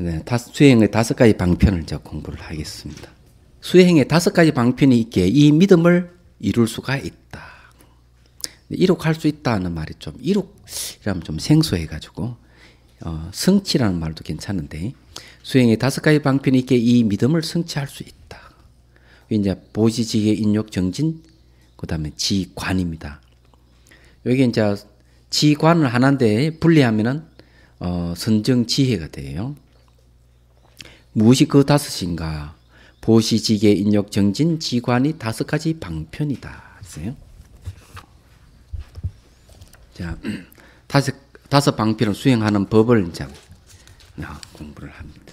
네, 다스, 수행의 다섯 가지 방편을 제가 공부를 하겠습니다. 수행의 다섯 가지 방편이 있기에 이 믿음을 이룰 수가 있다. 네, 이룩할 수 있다는 말이 좀 이룩이라면 좀 생소해가지고 어, 성취라는 말도 괜찮은데 수행의 다섯 가지 방편이 있기에 이 믿음을 성취할 수 있다. 이제 보지지의 인욕 정진 그다음에 지관입니다. 여기 이제 지관을 하나인데 분리하면은 어, 선정 지혜가 돼요. 무엇이 그 다섯인가? 보시지계 인력 정진 지관이 다섯 가지 방편이다. 했어요. 자, 다섯 다섯 방편을 수행하는 법을 이제 공부를 합니다.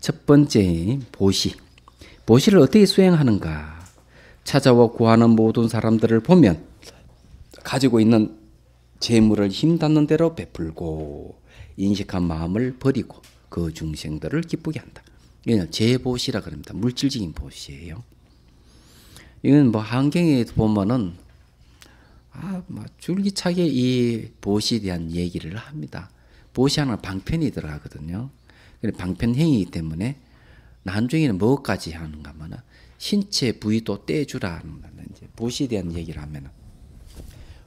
첫 번째 보시. 보시를 어떻게 수행하는가? 찾아와 구하는 모든 사람들을 보면 가지고 있는 재물을 힘 닿는 대로 베풀고 인식한 마음을 버리고 그 중생들을 기쁘게 한다. 이는 재보시라 그럽니다. 물질적인 보시예요. 이건 뭐 한경에 보면은 아, 뭐 줄기차게 이 보시에 대한 얘기를 합니다. 보시 하나 방편이 들어가거든요. 그래 방편행위이기 때문에 나중에는 뭐까지 하는가 하면 신체 부위도 떼주라 하는 이제 보시에 대한 얘기를 하면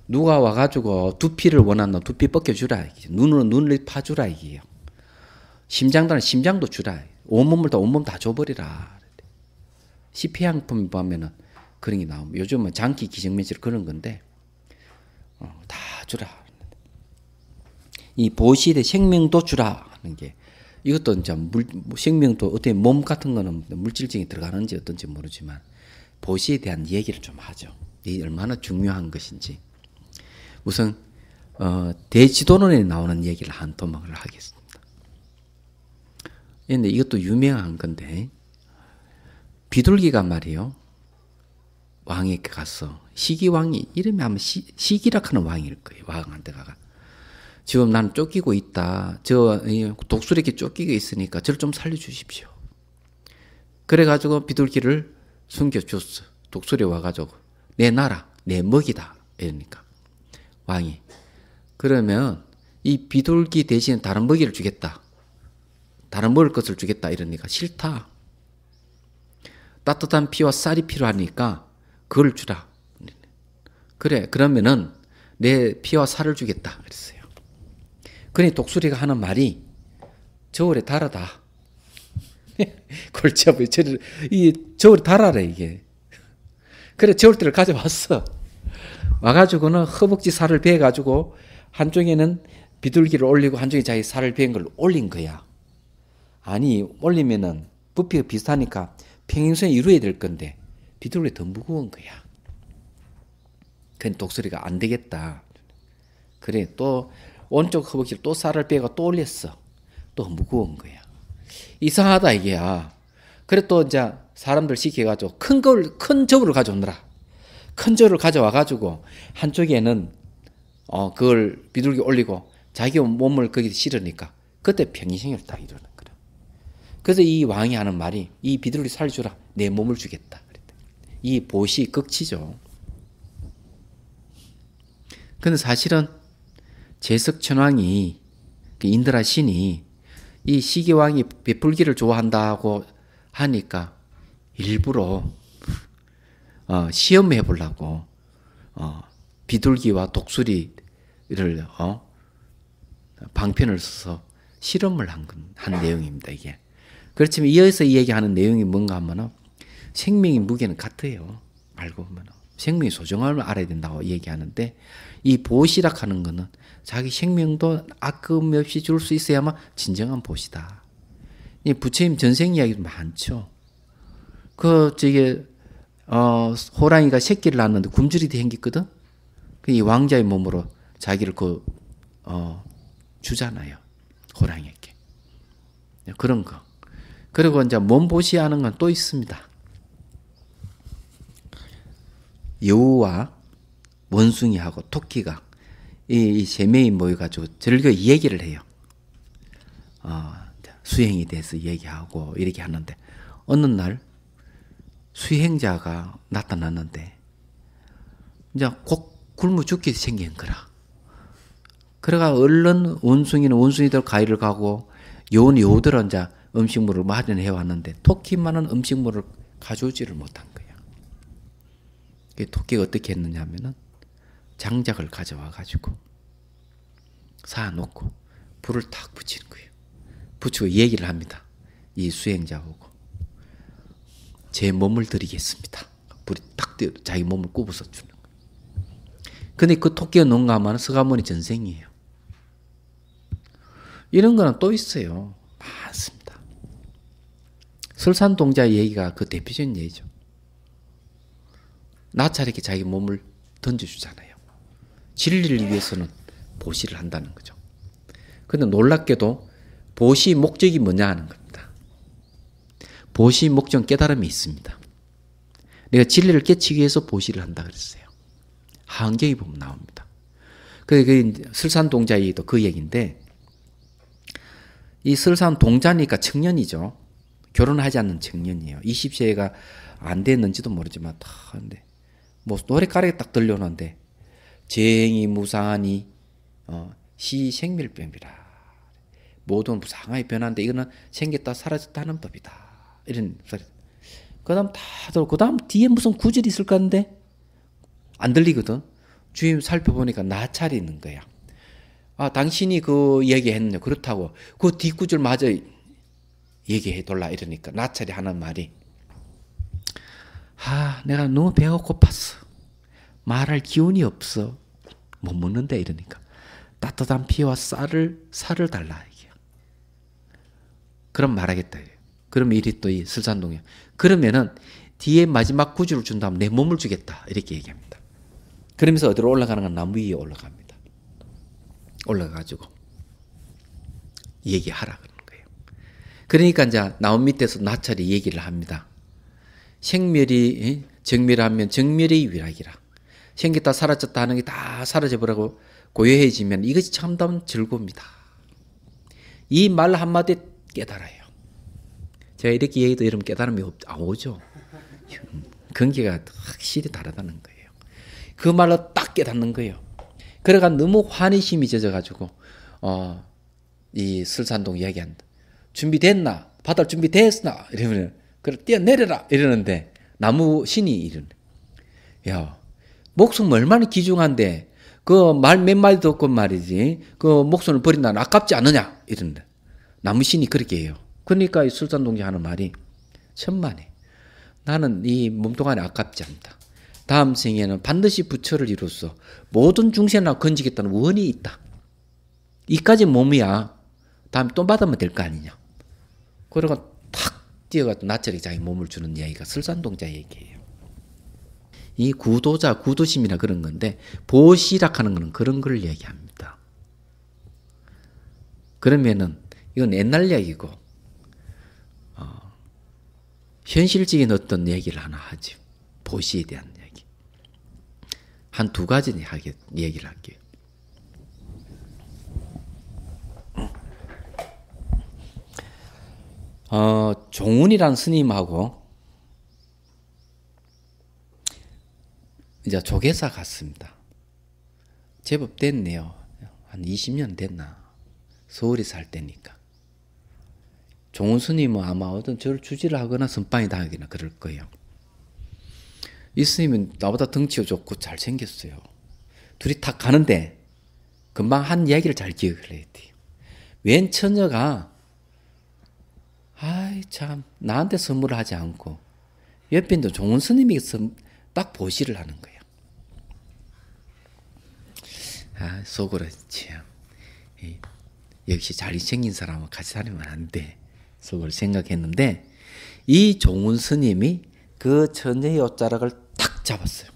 누가 와가지고 두피를 원한다 두피 벗겨주라 이게 눈으로 눈을 파주라 이게요. 심장도 심장도 주라. 온몸을 다 온몸 다 줘버리라. 시피양품 보면은 그런 게 나옵니다. 요즘은 장기 기증면실 그런 건데 어, 다 주라. 이 보시대 생명도 주라 하는 게 이것도 이제 물, 생명도 어떻게 몸 같은 거는 물질적인 들어가는지 어떤지 모르지만 보시에 대한 얘기를 좀 하죠. 이 얼마나 중요한 것인지. 우선 어, 대지도론에 나오는 얘기를 한 토막을 하겠습니다. 예, 근데 이것도 유명한 건데 비둘기가 말이요 왕에게 갔어 시기왕이 이름이 아마 시, 시기락 하는 왕일 거예요 왕한테 가가 지금 나 쫓기고 있다 저 독수리에게 쫓기고 있으니까 저를 좀 살려주십시오 그래가지고 비둘기를 숨겨줬어 독수리 와가지고 내 나라 내 먹이다 이러니까 왕이 그러면 이 비둘기 대신 다른 먹이를 주겠다 다른 먹을 것을 주겠다 이러니까 싫다. 따뜻한 피와 쌀이 필요하니까 그걸 주라. 그래 그러면은 내 피와 살을 주겠다 그랬어요. 그니 독수리가 하는 말이 저울에 달아다. 골치 아프게 저를 이 저울에 달아라 이게. 그래 저울대를 가져왔어. 와가지고는 허벅지 살을 베가지고 한쪽에는 비둘기를 올리고 한쪽에 자기 살을 베인걸 올린 거야. 아니 올리면은 부피가 비슷하니까 평행선에 이루어야 될 건데 비둘기 더 무거운 거야. 그건 독수리가 안 되겠다. 그래 또오쪽허벅지또 살을 빼고 또 올렸어. 또 무거운 거야. 이상하다 이게야. 그래 또 이제 사람들 시켜가지고 큰 걸 큰 저울을 가져오느라 큰 저울을 가져와 가지고 한쪽에는 어 그걸 비둘기 올리고 자기 몸을 거기 실으니까 그때 평행선을 딱 이루는. 그래서 이 왕이 하는 말이 이 비둘기 살 주라 내 몸을 주겠다. 이 보시 극치죠. 근데 사실은 제석천왕이 그 인드라 신이 이 시기왕이 베풀기를 좋아한다고 하니까 일부러 어, 시험해 보려고 어, 비둘기와 독수리를 어, 방편을 써서 실험을 한, 한 내용입니다. 이게 그렇지만 이어서 이 얘기하는 내용이 뭔가 하면은 생명의 무게는 같아요. 알고 보면 생명의 소중함을 알아야 된다고 얘기하는데 이 보시락 하는 거는 자기 생명도 아낌 없이 줄 수 있어야만 진정한 보시다. 이 부처님 전생 이야기도 많죠. 그 저기 어 호랑이가 새끼를 낳는데 굶주리 대겼거든이 그 왕자의 몸으로 자기를 그어 주잖아요. 호랑이에게. 그런 거. 그리고 이제 몸보시하는 건 또 있습니다. 여우와 원숭이하고 토끼가 이, 이세이 모여가지고 즐겨 얘기를 해요. 어, 수행이 돼서 얘기하고 이렇게 하는데 어느 날 수행자가 나타났는데 이제 곡 굶어 죽게 생긴 거라. 그래가 얼른 원숭이는 원숭이들 가위를 가고 여우는 여우들은 이제 음식물을 마련해 왔는데 토끼만은 음식물을 가져오지를 못한 거야. 토끼가 어떻게 했느냐 하면은 장작을 가져와 가지고 쌓아놓고 불을 탁 붙이는 거예요. 붙이고 얘기를 합니다. 이 수행자하고 제 몸을 드리겠습니다. 불이 딱 띄어 자기 몸을 꼽아서 주는 거예요. 근데 그 토끼가 농가하면 서가모니 전생이에요. 이런 거는 또 있어요. 많습니다. 설산동자 얘기가 그 대표적인 예죠. 나차르게 자기 몸을 던져주잖아요. 진리를 위해서는 보시를 한다는 거죠. 근데 놀랍게도 보시 목적이 뭐냐 하는 겁니다. 보시 목적 깨달음이 있습니다. 내가 진리를 깨치기 위해서 보시를 한다 그랬어요. 한경이 보면 나옵니다. 그, 설산 그 동자 얘기도 그 얘기인데, 이 설산 동자니까 청년이죠. 결혼하지 않는 청년이에요. 20세가 안 됐는지도 모르지만 다 근데 뭐 노래가락에 딱 들려오는데 재행이 무상하니 어, 시생밀병이라 모든 무상하게 변하는데 이거는 생겼다 사라졌다 는 법이다 이런 소리 그다음 다들 그다음 뒤에 무슨 구절이 있을 건데 안 들리거든 주임 살펴보니까 나찰이 있는 거야 아 당신이 그 얘기했네 그렇다고 그 뒷구절 맞아 얘기해 돌라 이러니까 나찰이 하는 말이 아 내가 너무 배가 고팠어 말할 기운이 없어 못 먹는데 이러니까 따뜻한 피와 쌀을 살을 달라 이게 그럼 말하겠다 그럼 일이 또이 설산동에 그러면은 뒤에 마지막 구주를 준다면 내 몸을 주겠다 이렇게 얘기합니다 그러면서 어디로 올라가는 건 나무 위에 올라갑니다 올라가가지고 얘기하라 그래. 그러니까 이제 나온 밑에서 나찰이 얘기를 합니다. 생멸이 정멸하면 정멸의 위락이라. 생겼다 사라졌다 하는 게 다 사라져버리고 고요해지면 이것이 참다운 즐거움이다. 이 말 한마디 깨달아요. 제가 이렇게 얘기도 여러분 깨달음이 없, 아, 오죠. 근기가 확실히 다르다는 거예요. 그 말로 딱 깨닫는 거예요. 그러가 그러니까 너무 환희심이 젖어가지고, 어, 이 설산동 이야기한다. 준비됐나? 바닥 준비됐나? 이러면 그래 뛰어내려라 이러는데 나무 신이 이른야 목숨 얼마나 귀중한데 그 말 몇 마디 듣고 말이지 그 목숨을 버린다 는 아깝지 않느냐 이런데 나무 신이 그렇게 해요. 그러니까 이 술산 동지 하는 말이 천만에 나는 이몸뚱안에 아깝지 않다. 다음 생에는 반드시 부처를 이루어서 모든 중생을 건지겠다는 원이 있다. 이까지 몸이야. 다음또 받으면 될 거 아니냐. 그러고 탁 뛰어가서 낯절이 자기 몸을 주는 이야기가 설산동자 얘기예요. 이 구도자, 구도심이라 그런 건데 보시락하는 거는 그런 걸 얘기합니다. 그러면은 이건 옛날 이야기고 어, 현실적인 어떤 얘기를 하나 하지 보시에 대한 얘기 한 두 가지 얘기, 기를 할게요. 어, 종훈이란 스님하고 이제 조계사 갔습니다. 제법 됐네요. 한 20년 됐나. 서울에 살 때니까. 종훈 스님은 아마 어떤 절 주지를 하거나 선빵이 당하거나 그럴 거예요. 이 스님은 나보다 덩치가 좋고 잘생겼어요. 둘이 탁 가는데 금방 한 이야기를 잘 기억을 해야 돼요. 웬 처녀가 아이 참 나한테 선물을 하지 않고 옆에 있는 종은 스님이 딱 보시를 하는 거예요. 아 속으로 참 역시 자 생긴 사람은 같이 살면 안 돼. 속으로 생각했는데 이 종훈 스님이 그 천재의 옷자락을 탁 잡았어요.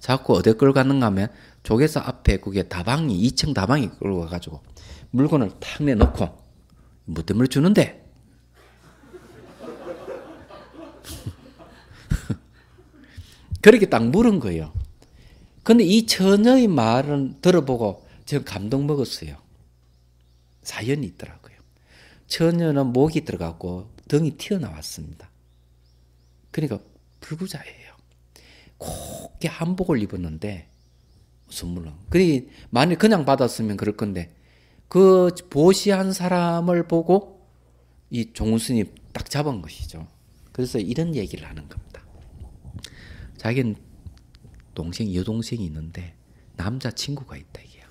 자꾸 어디 끌고 가는가 하면 조개사 앞에 그게 다방이 2층 다방이 끌고 가가지고 물건을 탁 내놓고 무덤을 주는데 그렇게 딱 물은 거예요. 근데 이 처녀의 말을 들어보고 제 감동 먹었어요. 사연이 있더라고요. 처녀는 목이 들어갔고 등이 튀어나왔습니다. 그러니까 불구자예요. 곱게 한복을 입었는데 무 물론 그리 만약 그냥 받았으면 그럴 건데 그 보시한 사람을 보고 이종훈스딱 잡은 것이죠. 그래서 이런 얘기를 하는 겁니다. 자기는 동생 여동생이 있는데 남자 친구가 있다 이게야.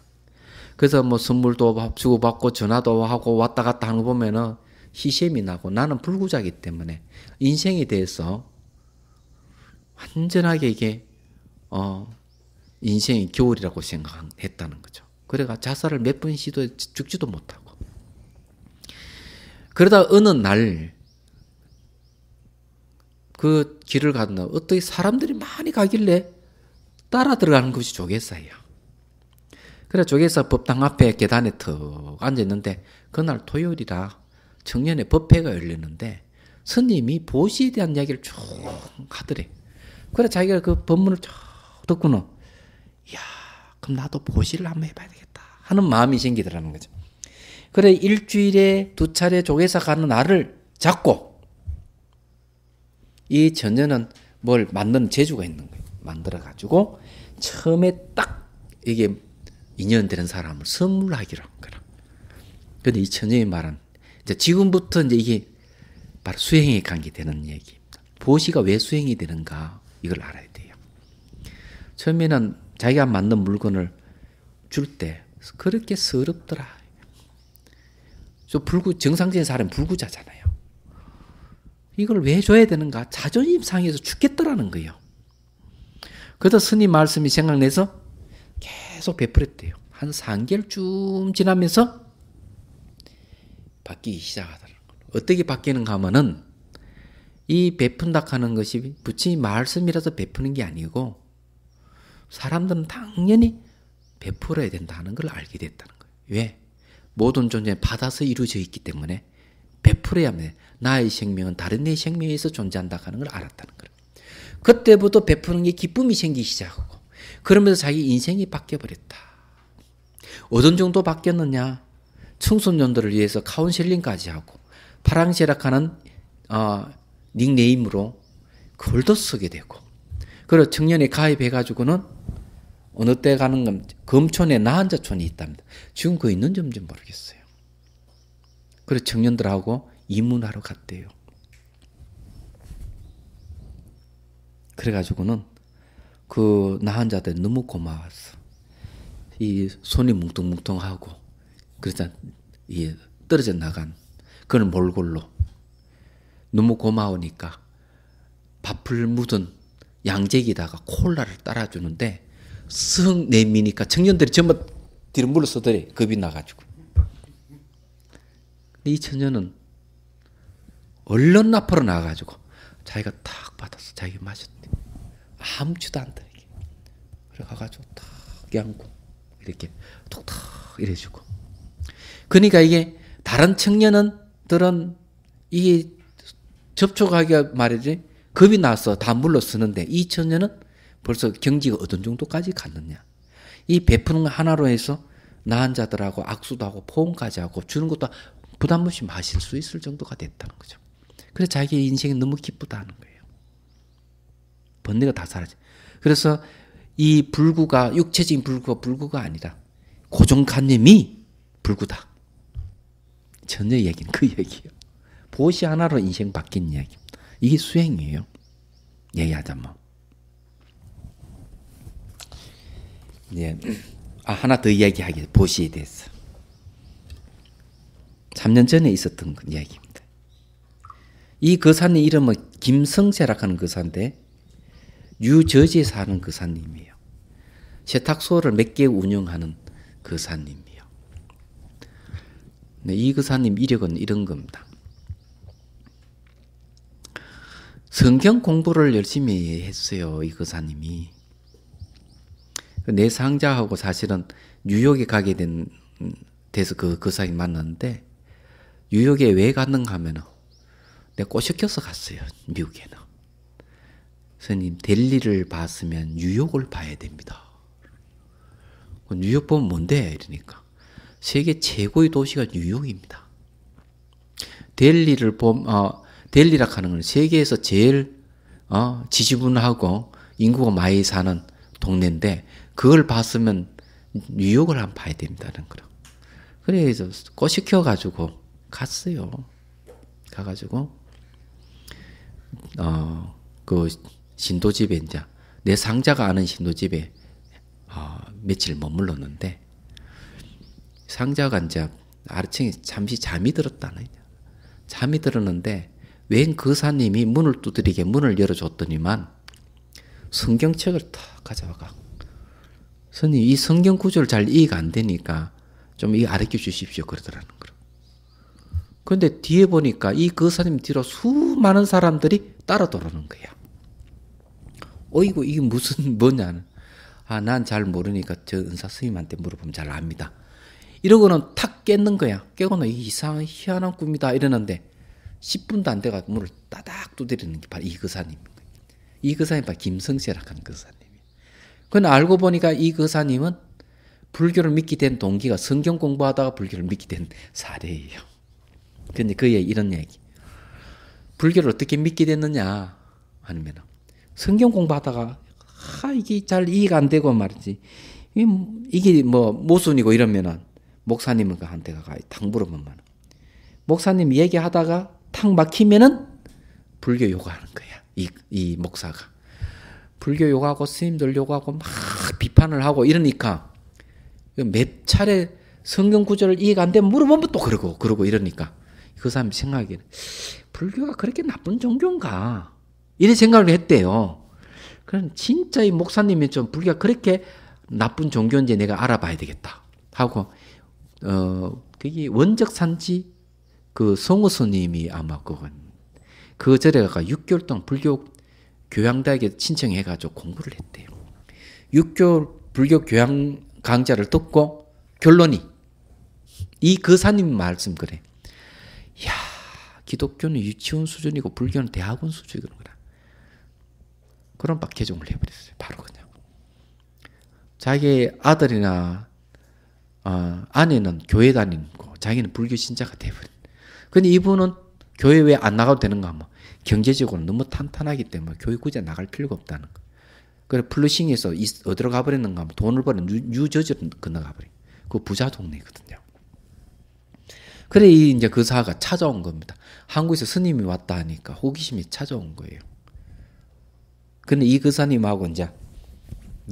그래서 뭐 선물도 주고 받고 전화도 하고 왔다 갔다 하는 거 보면은 희심이 나고 나는 불구자기 때문에 인생에 대해서 완전하게 이게 어 인생이 겨울이라고 생각했다는 거죠. 그래가 자살을 몇 번시도 죽지도 못하고 그러다 어느 날그 길을 갔나 어떻게 사람들이 많이 가길래 따라 들어가는 것이 조개사예요. 그래 조개사 법당 앞에 계단에 턱 앉았는데 그날 토요일이라 청년의 법회가 열렸는데 스님이 보시에 대한 이야기를 쭉 하더래. 그래 자기가 그 법문을 쭉 듣고는 야 그럼 나도 보시를 한번 해봐야 되겠다 하는 마음이 생기더라는 거죠. 그래 일주일에 두 차례 조개사 가는 날을 잡고 이전녀는뭘 만드는 재주가 있는 거예요. 만들어가지고 처음에 딱 이게 인연 되는 사람을 선물하기로 한 거라. 근데 이 천재의 말은 이제 지금부터 이제 이게 바로 수행에 관계되는 얘기입니다. 보시가 왜 수행이 되는가 이걸 알아야 돼요. 처음에는 자기가 만든 물건을 줄 때 그렇게 서럽더라. 저 불구 정상적인 사람 불구자잖아요. 이걸 왜 줘야 되는가? 자존심 상해서 죽겠더라는 거예요. 그래서 스님 말씀이 생각나서 계속 베풀었대요. 한 3개월쯤 지나면서 바뀌기 시작하더라고요. 어떻게 바뀌는가 하면은 이 베푼다 하는 것이 부처님 말씀이라서 베푸는 게 아니고 사람들은 당연히 베풀어야 된다는 걸 알게 됐다는 거예요. 왜? 모든 존재는 받아서 이루어져 있기 때문에 베풀어야 합니다. 나의 생명은 다른 내 생명에서 존재한다는 걸 알았다는 거예요. 그때부터 베푸는 게 기쁨이 생기기 시작하고 그러면서 자기 인생이 바뀌어버렸다. 어떤 정도 바뀌었느냐? 청소년들을 위해서 카운셀링까지 하고 파랑새락하는 어, 닉네임으로 글도 쓰게 되고 그리고 청년에 가입해가지고는 어느 때 가는 건 검촌에 나한자촌이 있답니다. 지금 그 있는지 모르겠어요. 그래서 청년들하고 입문하러 갔대요. 그래가지고는 그나환자한 너무 고마웠어. 이 손이 뭉뚱뭉뚱하고 그러자 이 떨어져 나간 그런 몰골로 너무 고마우니까 밥풀 묻은 양재기다가 콜라를 따라주는데 쓱 내미니까 청년들이 전부 뒤로 물러서더래 겁이 나가지고 이 청년은 얼른 앞으로 나가가지고 자기가 탁 받았어. 자기 마셨대. 아무지도 않다. 이게. 그래 가가지고 탁 양궁 이렇게 톡톡 이래주고. 그러니까 이게 다른 청년들은 이게 접촉하기가 말이지 겁이 나서 단물로 쓰는데 이 청년은 벌써 경지가 어떤 정도까지 갔느냐. 이 베푸는 거 하나로 해서 나한 자들하고 악수도 하고 포옹까지 하고 주는 것도 부담 없이 마실 수 있을 정도가 됐다는 거죠. 그래서 자기 인생이 너무 기쁘다는 거예요. 번뇌가 다 사라져. 그래서 이 불구가 육체적인 불구가 불구가 아니라 고정관념이 불구다. 전혀 얘기는 그 얘기예요. 보시 하나로 인생 바뀐 이야기. 이게 수행이에요. 얘기하자면. 예. 아, 하나 더 이야기하기, 보시에 대해서. 3년 전에 있었던 그 이야기. 이 거사님 그 이름은 김성재라고 하는 거사인데 그 유저지에 사는 거사님이에요. 그 세탁소를 몇 개 운영하는 거사님이요. 에 네, 이 거사님 이력은 이런 겁니다. 성경 공부를 열심히 했어요. 이 거사님이. 내상자하고 사실은 뉴욕에 가게 된 데서 그 거사님 만났는데 뉴욕에 왜 갔는가 하면 은 내가 네, 꼬셔껴서 갔어요. 미국에는. 선생님, 델리를 봤으면 뉴욕을 봐야 됩니다. 그 뉴욕 보면 뭔데? 이러니까. 세계 최고의 도시가 뉴욕입니다. 델리를 보 어, 델리라 하는 건 세계에서 제일, 어, 지지분하고 인구가 많이 사는 동네인데, 그걸 봤으면 뉴욕을 한번 봐야 된다는 거라. 그래서 꼬시켜가지고 갔어요. 가가지고 어, 그 신도 집에 이제 내 상자가 아는 신도 집에 어, 며칠 머물렀는데 상자가 이제 아래층에 잠시 잠이 들었다는 잠이 들었는데 웬 그사님이 문을 두드리게 문을 열어줬더니만 성경책을 탁 가져와가 선생님 이 성경 구조를 잘 이해가 안 되니까 좀이아르켜 주십시오 그러더라는 그런데 뒤에 보니까 이 거사님 뒤로 수많은 사람들이 따라 돌아오는 거야. 어이구 이게 무슨 뭐냐아난 잘 모르니까 저 은사 스님한테 물어보면 잘 압니다. 이러고는 탁 깼는 거야. 깨고는 이상한 희한한 꿈이다 이러는데 10분도 안 돼가 문을 따닥 두드리는 게 바로 이 거사님. 이 거사님 바로 김성세라고 하는 거사님. 그건 알고 보니까 이 거사님은 불교를 믿게 된 동기가 성경 공부하다가 불교를 믿게 된 사례예요. 근데 그의 이런 얘기. 불교를 어떻게 믿게 됐느냐 하면 성경 공부하다가 아 이게 잘 이해가 안 되고 말이지 이게 뭐, 뭐 모순이고 이러면은 목사님한테 가가 탕 물어보면 목사님 얘기하다가 탕 막히면은 불교 요가하는 거야 이, 이 목사가 불교 요가하고 스님들 요가하고 막 비판을 하고 이러니까 몇 차례 성경 구절을 이해가 안 되면 물어보면 또 그러고 그러고 이러니까 그 사람이 생각하기에는 불교가 그렇게 나쁜 종교인가? 이런 생각을 했대요. 그럼 진짜 이 목사님이 좀 불교가 그렇게 나쁜 종교인지 내가 알아봐야 되겠다 하고 어 그게 원적 산지 그 송우 스님이 아마 그건 그 절에 가 6개월 동안 불교 교양대학에 신청해 가지고 공부를 했대요. 6개월 불교 교양 강좌를 듣고 결론이 이그 사님 말씀 그래. 야 기독교는 유치원 수준이고 불교는 대학원 수준이구나. 그런 박해종을 해버렸어요. 바로 그냥. 자기 아들이나 어, 아내는 교회 다니고 자기는 불교 신자가 돼버린. 근데 이분은 교회 왜 안 나가도 되는가 하 경제적으로 너무 탄탄하기 때문에 교회 굳이 나갈 필요가 없다는 거. 그래 플루싱에서 어디로 가버렸는가 하면 돈을 버는 뉴저지로 건너가버린. 그 부자 동네거든요. 그래 이제 그 사가 찾아온 겁니다. 한국에서 스님이 왔다 하니까 호기심이 찾아온 거예요. 근데 이 그사님하고 이제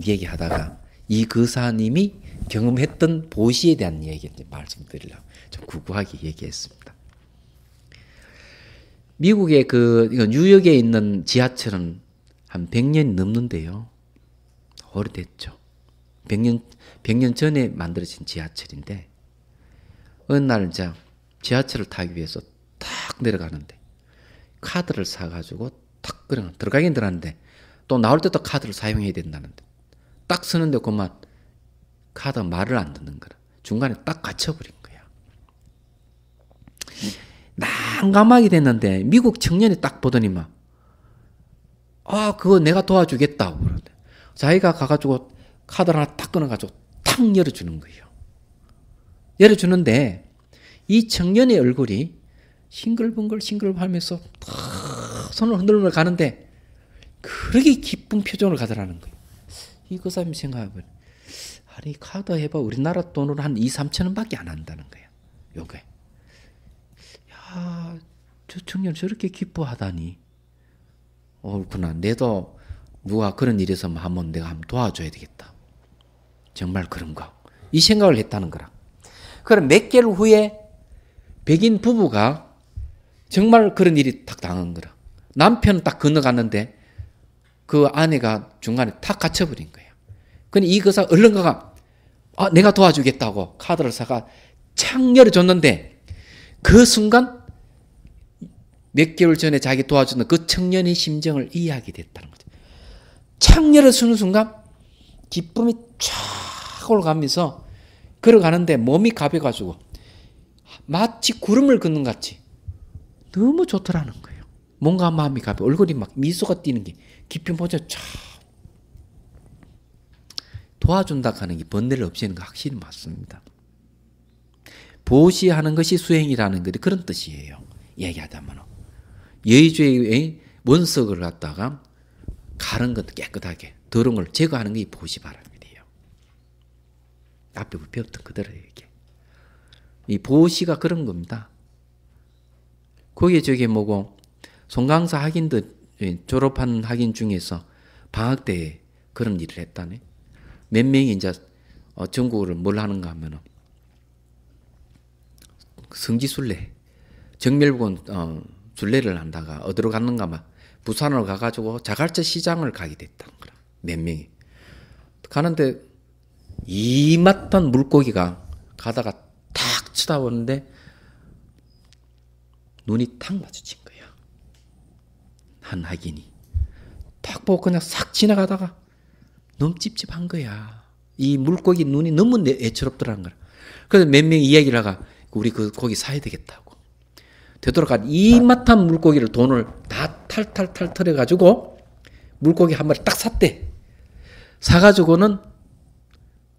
얘기하다가 이 그사님이 경험했던 보시에 대한 얘기 말씀드리려고 좀 구구하게 얘기했습니다. 미국의 그 뉴욕에 있는 지하철은 한 100년이 넘는데요. 오래됐죠. 100년 100년 전에 만들어진 지하철인데 어느 날 이제 지하철을 타기 위해서 탁 내려가는데 카드를 사가지고 탁 그냥 들어가긴 들어갔는데 또 나올 때도 카드를 사용해야 된다는데 딱 쓰는데 그만 카드 말을 안 듣는 거라 중간에 딱 갇혀버린 거야 난감하게 됐는데 미국 청년이 딱보더니막아 그거 내가 도와주겠다고 그러는데 자기가 가가지고 카드 하나 딱 끊어가지고 탁 열어주는 거예요 열어주는데 이 청년의 얼굴이 싱글벙글 싱글하면서 손을 흔들며 가는데 그렇게 기쁜 표정을 가더라는 거예요. 이거 사람이 생각하면 아니 카드 해봐 우리나라 돈으로 한 2, 3천 원밖에 안 한다는 거예요. 요게 야저 청년 저렇게 기뻐하다니 옳구나 내도 누가 그런 일에서 뭐 한번 내가 한번 도와줘야 되겠다. 정말 그런가 이 생각을 했다는 거라. 그럼 몇 개월 후에 백인 부부가 정말 그런 일이 딱 당한 거라. 남편은 딱 건너갔는데 그 아내가 중간에 탁 갇혀버린 거예 근데 이 거사 얼른 가가 아, 내가 도와주겠다고 카드를 사가 창 열어줬는데 그 순간 몇 개월 전에 자기 도와주는 그 청년의 심정을 이해하게 됐다는 거죠. 창 열어주는 순간 기쁨이 촥 올라가면서 걸어가는데 몸이 가벼가지고 마치 구름을 긋는 같이 너무 좋더라는 거예요. 뭔가 마음이 가벼 얼굴이 막 미소가 띄는 게 깊이 보자 참 도와준다 하는 게 번뇌를 없애는 거 확실히 맞습니다. 보시하는 것이 수행이라는 것이 그런 뜻이에요. 얘기하자면 여의주의 원석을 갖다가 가른 것 깨끗하게 더러운 걸 제거하는 게 보시 바람이에요. 앞에 그 배웠던 그대로 얘기해. 이 보시가 그런 겁니다. 거기에 저게 뭐고 송강사 학인들 예, 졸업한 학인 중에서 방학 때 그런 일을 했다네. 몇 명이 이제 어, 전국을 뭘 하는가 하면은 성지순례, 정멸군 어, 순례를 한다가 어디로 갔는가 막 부산으로 가가지고 자갈치 시장을 가게 됐다 거라. 몇 명이 가는데 이맛한 물고기가 가다가 쳐다보는데 눈이 탁 마주친 거야. 한 하긴이. 딱 보고 그냥 싹 지나가다가 너무 찝찝한 거야. 이 물고기 눈이 너무 애처롭더라는 거야. 그래서 몇 명이 이야기를 하가 우리 그 고기 사야 되겠다고. 되돌아가 이마탄 물고기를 돈을 다 탈탈탈 털어가지고 물고기 한 마리 딱 샀대. 사가지고는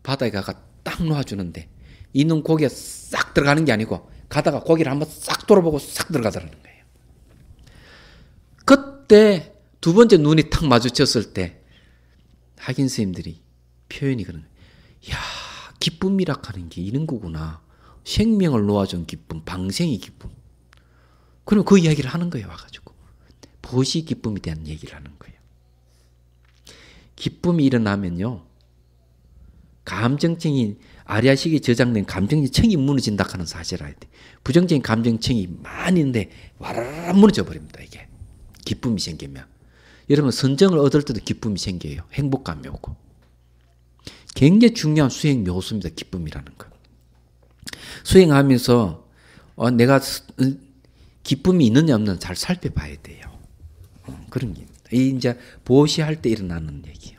바다에 가가 딱 놓아주는데 있는 고기에 싹 들어가는 게 아니고 가다가 고기를 한번 싹 돌아보고 싹 들어가더라는 거예요. 그때 두 번째 눈이 탁 마주쳤을 때 학인 스님들이 표현이 그런 거야 기쁨이라 하는 게 이런 거구나. 생명을 놓아준 기쁨, 방생의 기쁨. 그럼 그 이야기를 하는 거예요. 와가지고 보시 기쁨에 대한 얘기를 하는 거예요. 기쁨이 일어나면요 감정적인 아리아식이 저장된 감정층이 무너진다 하는 사실 알아야 돼. 부정적인 감정층이 많은데 와라라 무너져 버립니다. 이게 기쁨이 생기면 여러분 선정을 얻을 때도 기쁨이 생겨요. 행복감이 오고 굉장히 중요한 수행 요소입니다. 기쁨이라는 거. 수행하면서 어, 내가 어, 기쁨이 있느냐 없느냐 잘 살펴봐야 돼요. 어, 그런 게 이제 보시할 때 일어나는 얘기예요.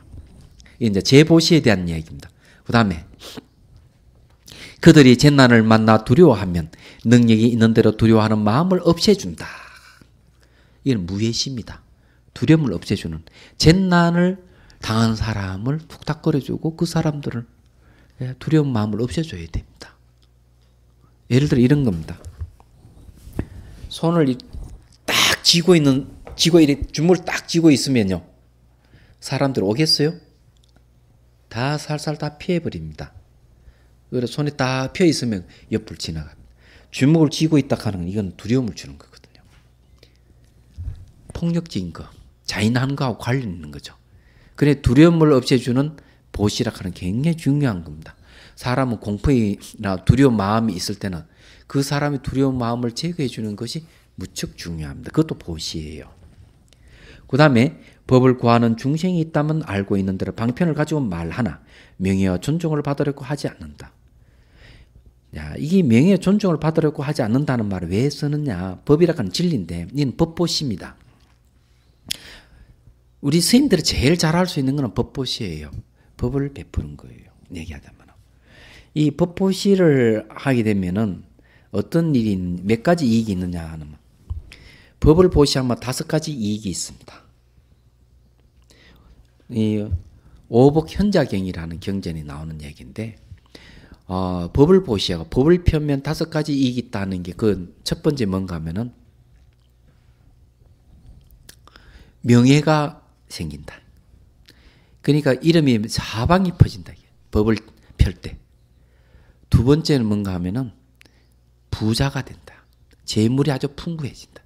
이제 재보시에 대한 이야기입니다. 그 다음에 그들이 재난을 만나 두려워하면 능력이 있는 대로 두려워하는 마음을 없애준다. 이건 무예시입니다. 두려움을 없애주는 재난을 당한 사람을 툭닥거려주고 그 사람들을 예, 두려운 마음을 없애줘야 됩니다. 예를 들어 이런 겁니다. 손을 딱 쥐고 있는 쥐고 이렇 주먹을 딱 쥐고 있으면요 사람들 오겠어요? 다 살살 다 피해버립니다. 그래 손에 딱 펴 있으면 옆을 지나갑니다. 주먹을 쥐고 있다 하는 이건 두려움을 주는 거거든요. 폭력적인 거, 자인한 거하고 관련 있는 거죠. 그래 두려움을 없애주는 보시락 하는 굉장히 중요한 겁니다. 사람은 공포나 두려운 마음이 있을 때는 그 사람이 두려운 마음을 제거해 주는 것이 무척 중요합니다. 그것도 보시예요. 그 다음에 법을 구하는 중생이 있다면 알고 있는 대로 방편을 가지고 말하나 명예와 존중을 받으려고 하지 않는다. 야, 이게 명예 존중을 받으려고 하지 않는다는 말을 왜 쓰느냐. 법이라는 진리인데, 이는 법보시입니다. 우리 스님들이 제일 잘할 수 있는 것은 법보시예요. 법을 베푸는 거예요. 얘기하자면. 이 법보시를 하게 되면은 어떤 일이, 몇 가지 이익이 있느냐 하는 법을 보시하면 다섯 가지 이익이 있습니다. 이 오복 현자경이라는 경전이 나오는 얘기인데, 어, 법을 보시하고 법을 펴면 다섯 가지 이익이 있다는 게그 첫 번째 뭔가 하면은 명예가 생긴다. 그러니까 이름이 사방이 퍼진다. 법을 펼 때. 두 번째는 뭔가 하면은 부자가 된다. 재물이 아주 풍부해진다.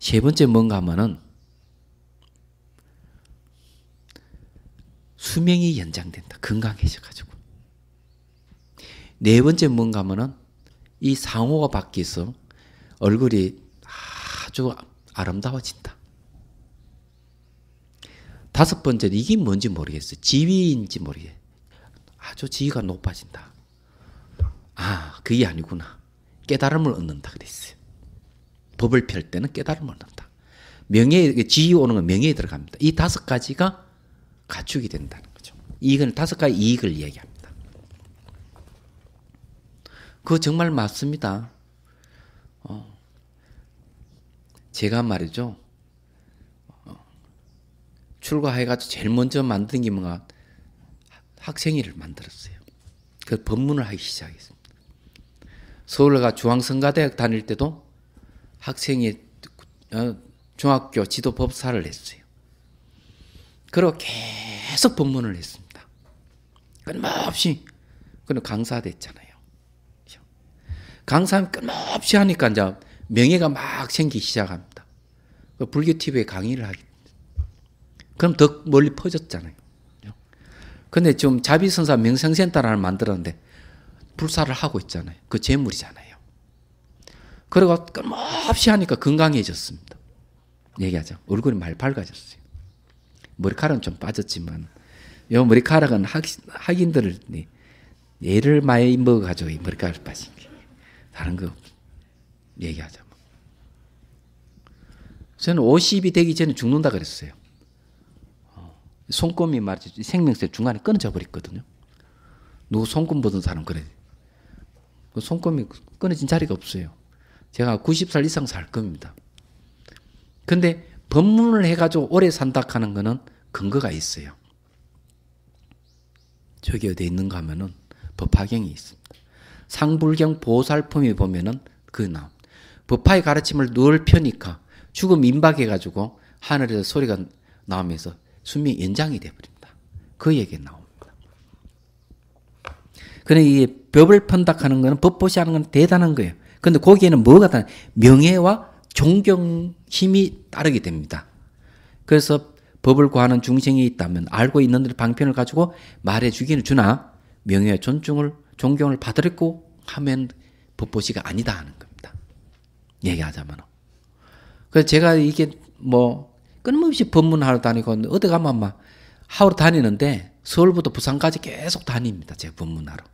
세 번째 뭔가 하면은 수명이 연장된다. 건강해져가지고. 네 번째 뭔가 하면은 이 상호가 바뀌어서 얼굴이 아주 아름다워진다. 다섯 번째 이게 뭔지 모르겠어. 지위인지 모르겠어. 아주 지위가 높아진다. 아, 그게 아니구나. 깨달음을 얻는다 그랬어요. 법을 펼 때는 깨달음을 얻는다. 명예, 지위 오는 건 명예에 들어갑니다. 이 다섯 가지가 갖추게 된다는 거죠. 이건 다섯 가지 이익을 이야기합니다. 그거 정말 맞습니다. 어. 제가 말이죠. 어. 출가해가지고 제일 먼저 만든 게 뭔가 학생회를 만들었어요. 그 법문을 하기 시작했습니다. 서울가 중앙성가대학 다닐 때도 학생회 어, 중학교 지도 법사를 했어요. 그리고 계속 법문을 했습니다. 끊임없이 그는 강사됐잖아요. 강사는 끊임없이 하니까 이제 명예가 막 생기기 시작합니다. 그 불교 TV에 강의를 하게 그럼 더 멀리 퍼졌잖아요. 근데 좀 자비선사 명상센터를 만들었는데 불사를 하고 있잖아요. 그 재물이잖아요. 그리고 끊임없이 하니까 건강해졌습니다. 얘기하죠. 얼굴이 많 밝아졌어요. 머리카락은 좀 빠졌지만 요 머리카락은 학, 학인들을 예를 많이 먹어가지고 머리카락 빠진 다른 거 얘기하자. 면 뭐. 저는 50이 되기 전에 죽는다 그랬어요. 어, 손금이 말이죠 생명세 중간에 끊어져 버렸거든요. 누구 손금 보던 사람 그래. 그 손금이 끊어진 자리가 없어요. 제가 90살 이상 살 겁니다. 근데 법문을 해가지고 오래 산다 하는 거는 근거가 있어요. 저기 어디 있는가 하면은 법화경이 있습니다. 상불경 보살품이 보면은 그 나옵니다. 법화의 가르침을 늘 펴니까 죽음 임박해가지고 하늘에서 소리가 나오면서 수이 연장이 되어버립니다. 그 얘기 나옵니다. 그런데 이 법을 편닥하는 것은 법보시하는 건 대단한 거예요. 근데 거기에는 뭐가 다 명예와 존경 힘이 따르게 됩니다. 그래서 법을 구하는 중생이 있다면 알고 있는 방편을 가지고 말해 주기는 주나 명예와 존중을 존경을 받으려고 하면 법보시가 아니다 하는 겁니다. 얘기하자면. 그래서 제가 이게 뭐 끊임없이 법문하러 다니고 어디 가면 막 하러 다니는데 서울부터 부산까지 계속 다닙니다. 제가 법문하러.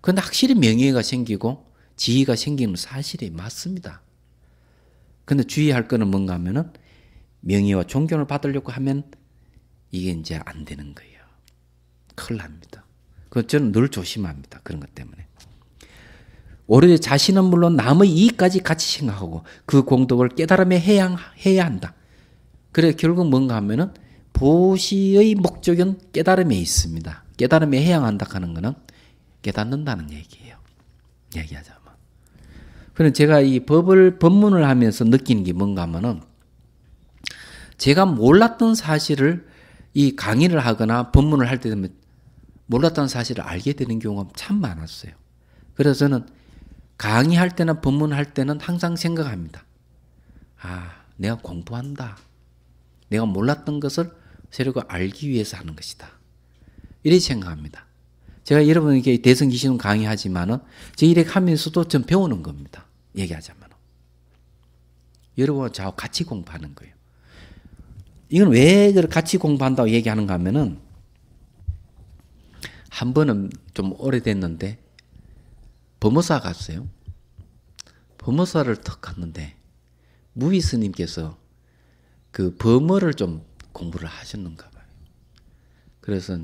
그데 확실히 명예가 생기고 지위가 생기는 사실이 맞습니다. 근데 주의할 거는 뭔가 하면은 명예와 존경을 받으려고 하면 이게 이제 안 되는 거예요. 큰일 납니다. 그 저는 늘 조심합니다. 그런 것 때문에. 오히려 자신은 물론 남의 이익까지 같이 생각하고 그 공덕을 깨달음에 해야, 해야 한다. 그래 결국 뭔가 하면은 보시의 목적은 깨달음에 있습니다. 깨달음에 해양한다 하는 거는 깨닫는다는 얘기예요. 얘기하자면. 뭐. 그럼 제가 이 법을 법문을 하면서 느끼는 게 뭔가 하면은 제가 몰랐던 사실을 이 강의를 하거나 법문을 할때 되면 몰랐던 사실을 알게 되는 경우가 참 많았어요. 그래서 저는 강의할 때나 법문할 때는 항상 생각합니다. 아, 내가 공부한다. 내가 몰랐던 것을 새력을 알기 위해서 하는 것이다. 이렇게 생각합니다. 제가 여러분에게 대성기신론 강의하지만은 제 일액 하면서도 좀 배우는 겁니다. 얘기하자면. 여러분과 저하고 같이 공부하는 거예요. 이건 왜 같이 공부한다고 얘기하는가 하면은 한 번은 좀 오래됐는데 범무사 갔어요. 범어사를 턱 갔는데 무비 스님께서 그 범어를 좀 공부를 하셨는가 봐요. 그래서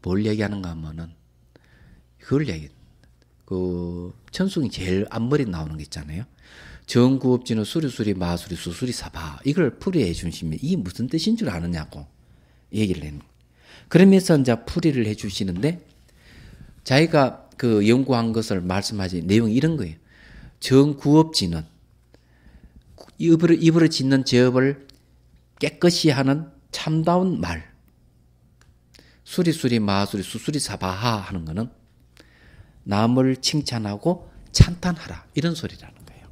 뭘 얘기하는가 하면은 그걸 얘기. 그 천숭이 제일 앞머리 나오는 게 있잖아요. 정구업지는 수리수리 마수리 수수리 사바 이걸 풀이해 준시면 이 무슨 뜻인 줄 아느냐고 얘기를 했는 그러면서 이제 풀이를 해주시는데 자기가 그 연구한 것을 말씀하신 내용이 이런 거예요. 정구업지는 입을, 입으로 짓는 제업을 깨끗이 하는 참다운 말. 수리수리 마수리 수수리 사바하 하는 거는 남을 칭찬하고 찬탄하라 이런 소리라는 거예요.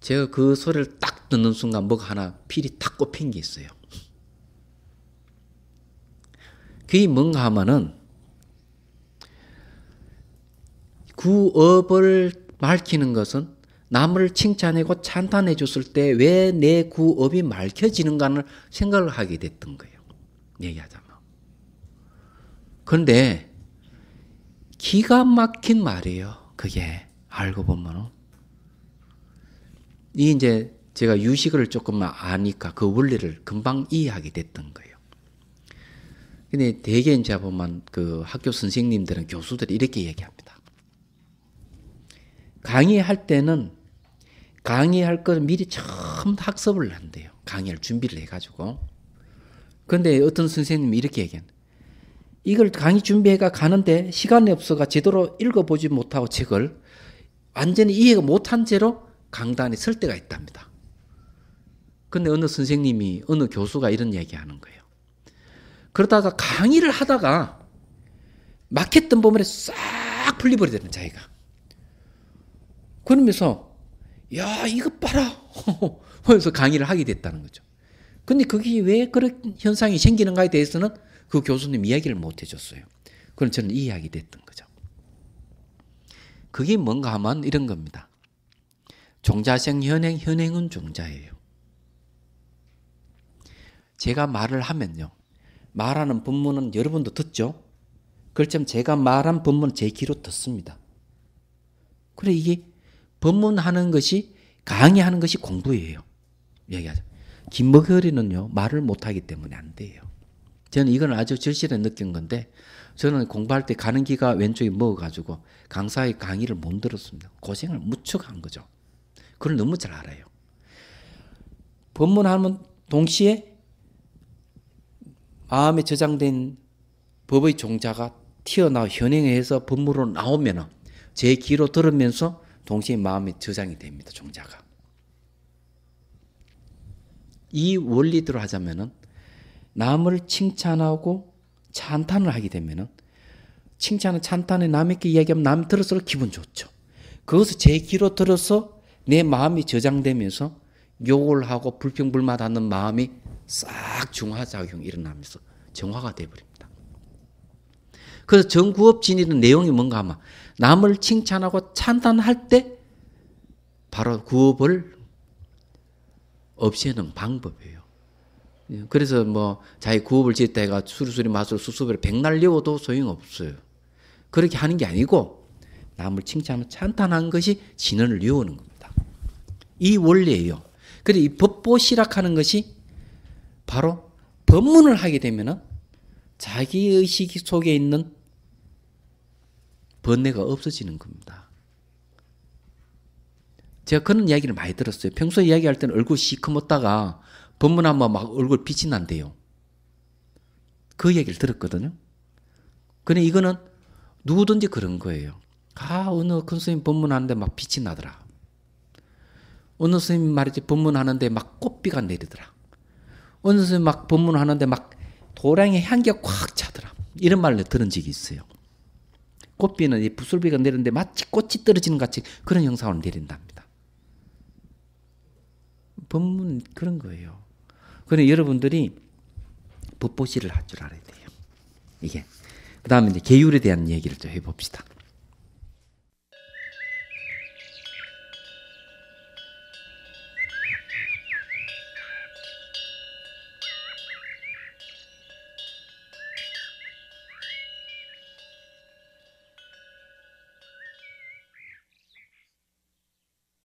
제가 그 소리를 딱 듣는 순간 뭐가 하나 필이 탁 꼽힌 게 있어요. 그게 뭔가 하면은 구업을 밝히는 것은 남을 칭찬하고 찬탄해 줬을 때 왜 내 구업이 밝혀지는가를 생각을 하게 됐던 거예요. 얘기하자면. 그런데 기가 막힌 말이에요. 그게 알고 보면은 이 이제 제가 유식을 조금 아니까 그 원리를 금방 이해하게 됐던 거예요. 근데 대개 이제 보면 그 학교 선생님들은 교수들이 이렇게 얘기합니다. 강의할 때는 강의할 걸 미리 처음 학습을 한대요. 강의를 준비를 해가지고. 근데 어떤 선생님이 이렇게 얘기하는 이걸 강의 준비해가 가는데 시간이 없어가 제대로 읽어보지 못하고 책을 완전히 이해가 못한 채로 강단에 설 때가 있답니다. 근데 어느 선생님이, 어느 교수가 이런 얘기 하는 거예요. 그러다가 강의를 하다가 막혔던 부분에 싹 풀리버리더라는 자기가. 그러면서 야이거 봐라 하면서 강의를 하게 됐다는 거죠. 근데 그게 왜 그런 현상이 생기는가에 대해서는 그 교수님 이야기를 못 해줬어요. 그럼 저는 이 이야기 됐던 거죠. 그게 뭔가 하면 이런 겁니다. 종자생 현행, 현행은 종자예요. 제가 말을 하면요. 말하는 본문은 여러분도 듣죠? 그렇지만 제가 말한 본문 제 귀로 듣습니다. 그래 이게 법문하는 것이 강의하는 것이 공부예요. 얘기하죠. 김머거리는요 말을 못하기 때문에 안 돼요. 저는 이건 아주 절실해 느낀 건데 저는 공부할 때 가는 기가 왼쪽에 먹어가지고 강사의 강의를 못 들었습니다. 고생을 무척 한 거죠. 그걸 너무 잘 알아요. 법문하면 동시에 마음에 저장된 법의 종자가 튀어나와 현행에서 법무로 나오면 제 귀로 들으면서 동시에 마음에 저장이 됩니다. 종자가. 이 원리대로 하자면 남을 칭찬하고 찬탄을 하게 되면 칭찬은 찬탄에 남에게 이야기하면 남 들을수록 기분 좋죠. 그것을 제 귀로 들어서 내 마음이 저장되면서 욕을 하고 불평불만하는 마음이 싹 중화작용이 일어나면서 정화가 되어버립니다 그래서 정구업 진리는 내용이 뭔가 하면 남을 칭찬하고 찬탄할 때 바로 구업을 없애는 방법이에요. 예, 그래서 뭐 자기 구업을 짓다 가 수리수리 마술 수수별 백날려워도 소용없어요. 그렇게 하는 게 아니고 남을 칭찬하고 찬탄한 것이 진언을 이어오는 겁니다. 이 원리예요. 그래서 이 법보시락하는 것이 바로 법문을 하게 되면 자기 의식 속에 있는 번뇌가 없어지는 겁니다. 제가 그런 이야기를 많이 들었어요. 평소에 이야기할 때는 얼굴 시커멓다가 법문하면 막 얼굴 빛이 난대요. 그 이야기를 들었거든요. 근데 이거는 누구든지 그런 거예요. 아, 어느 큰 스님 법문하는데 막 빛이 나더라. 어느 스님 말이지 법문하는데 막 꽃비가 내리더라. 원선생님 막 법문하는데 막 도량의 향기가 꽉 차더라. 이런 말을 들은 적이 있어요. 꽃비는 이 부술비가 내리는데 마치 꽃이 떨어지는 같이 그런 형상을 내린답니다. 법문 그런 거예요. 그런데 여러분들이 법보시를 할 줄 알아야 돼요. 이게. 그 다음에 이제 계율에 대한 얘기를 좀 해봅시다.